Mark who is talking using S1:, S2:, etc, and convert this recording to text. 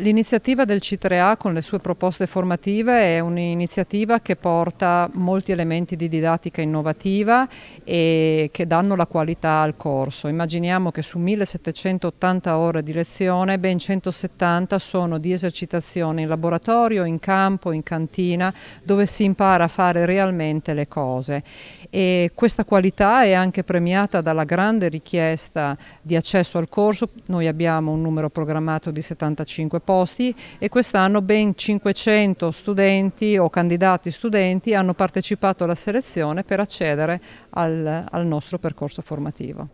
S1: L'iniziativa del C3A con le sue proposte formative è un'iniziativa che porta molti elementi di didattica innovativa e che danno la qualità al corso. Immaginiamo che su 1780 ore di lezione ben 170 sono di esercitazione in laboratorio, in campo, in cantina, dove si impara a fare realmente le cose. E questa qualità è anche premiata dalla grande richiesta di accesso al corso. Noi abbiamo un numero programmato di 75 posti posti e quest'anno ben 500 studenti o candidati studenti hanno partecipato alla selezione per accedere al, al nostro percorso formativo.